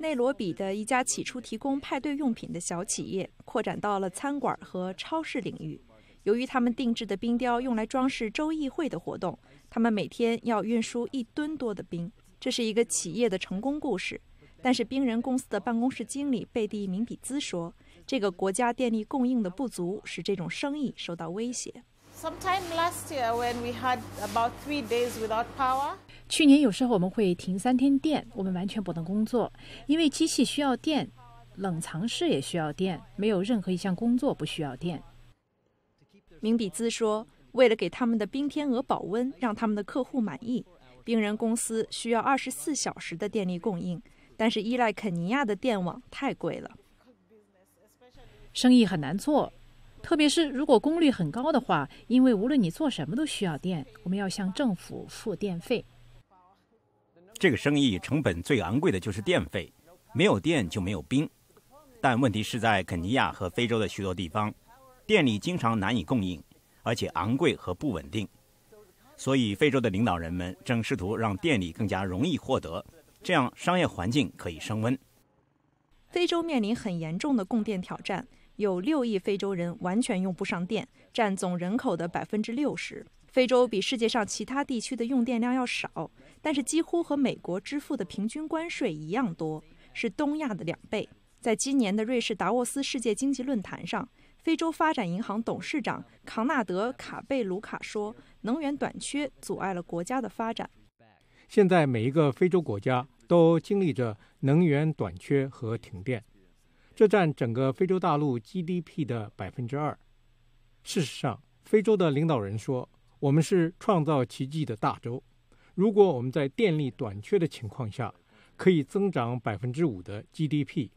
内罗比的一家起初提供派对用品的小企业，扩展到了餐馆和超市领域。由于他们定制的冰雕用来装饰州议会的活动，他们每天要运输一吨多的冰。这是一个企业的成功故事，但是冰人公司的办公室经理贝蒂·明比兹说，这个国家电力供应的不足使这种生意受到威胁。去年有时候我们会停三天电，我们完全不能工作，因为机器需要电，冷藏室也需要电，没有任何一项工作不需要电。明比兹说，为了给他们的冰天鹅保温，让他们的客户满意，冰人公司需要二十四小时的电力供应，但是依赖肯尼亚的电网太贵了，生意很难做。特别是如果功率很高的话，因为无论你做什么都需要电，我们要向政府付电费。这个生意成本最昂贵的就是电费，没有电就没有冰。但问题是在肯尼亚和非洲的许多地方，电力经常难以供应，而且昂贵和不稳定。所以，非洲的领导人们正试图让电力更加容易获得，这样商业环境可以升温。非洲面临很严重的供电挑战。有六亿非洲人完全用不上电，占总人口的百分之六十。非洲比世界上其他地区的用电量要少，但是几乎和美国支付的平均关税一样多，是东亚的两倍。在今年的瑞士达沃斯世界经济论坛上，非洲发展银行董事长康纳德·卡贝卢卡说：“能源短缺阻碍了国家的发展。现在每一个非洲国家都经历着能源短缺和停电。”这占整个非洲大陆 GDP 的百分之二。事实上，非洲的领导人说：“我们是创造奇迹的大洲。如果我们在电力短缺的情况下可以增长百分之五的 GDP，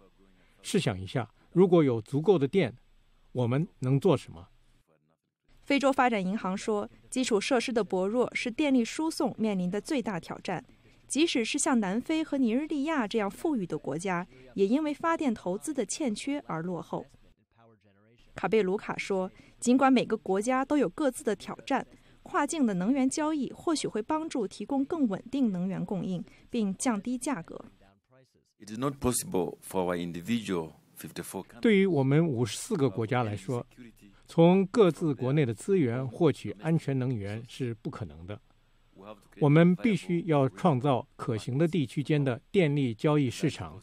试想一下，如果有足够的电，我们能做什么？”非洲发展银行说，基础设施的薄弱是电力输送面临的最大挑战。即使是像南非和尼日利亚这样富裕的国家，也因为发电投资的欠缺而落后。卡贝卢卡说：“尽管每个国家都有各自的挑战，跨境的能源交易或许会帮助提供更稳定能源供应，并降低价格。”对于我们五十四个国家来说，从各自国内的资源获取安全能源是不可能的。我们必须要创造可行的地区间的电力交易市场。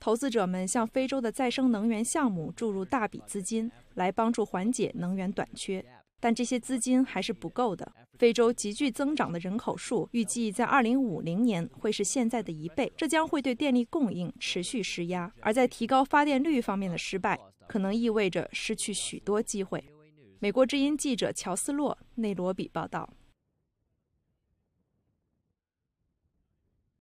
投资者们向非洲的再生能源项目注入大笔资金，来帮助缓解能源短缺，但这些资金还是不够的。非洲急剧增长的人口数，预计在2050年会是现在的一倍，这将会对电力供应持续施压。而在提高发电率方面的失败，可能意味着失去许多机会。美国之音记者乔斯洛内罗比报道。